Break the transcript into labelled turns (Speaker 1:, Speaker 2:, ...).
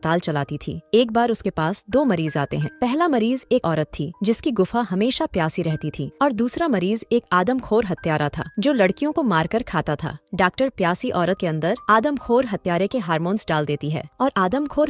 Speaker 1: अस्पताल चलाती थी एक बार उसके पास दो मरीज आते हैं पहला मरीज एक औरत थी जिसकी गुफा हमेशा प्यासी रहती थी और दूसरा मरीज एक आदमखोर हत्यारा था जो लड़कियों को मारकर खाता था डॉक्टर प्यासी औरत के अंदर आदमखोर हत्यारे के हार्मोन्स डाल देती है और आदमखोर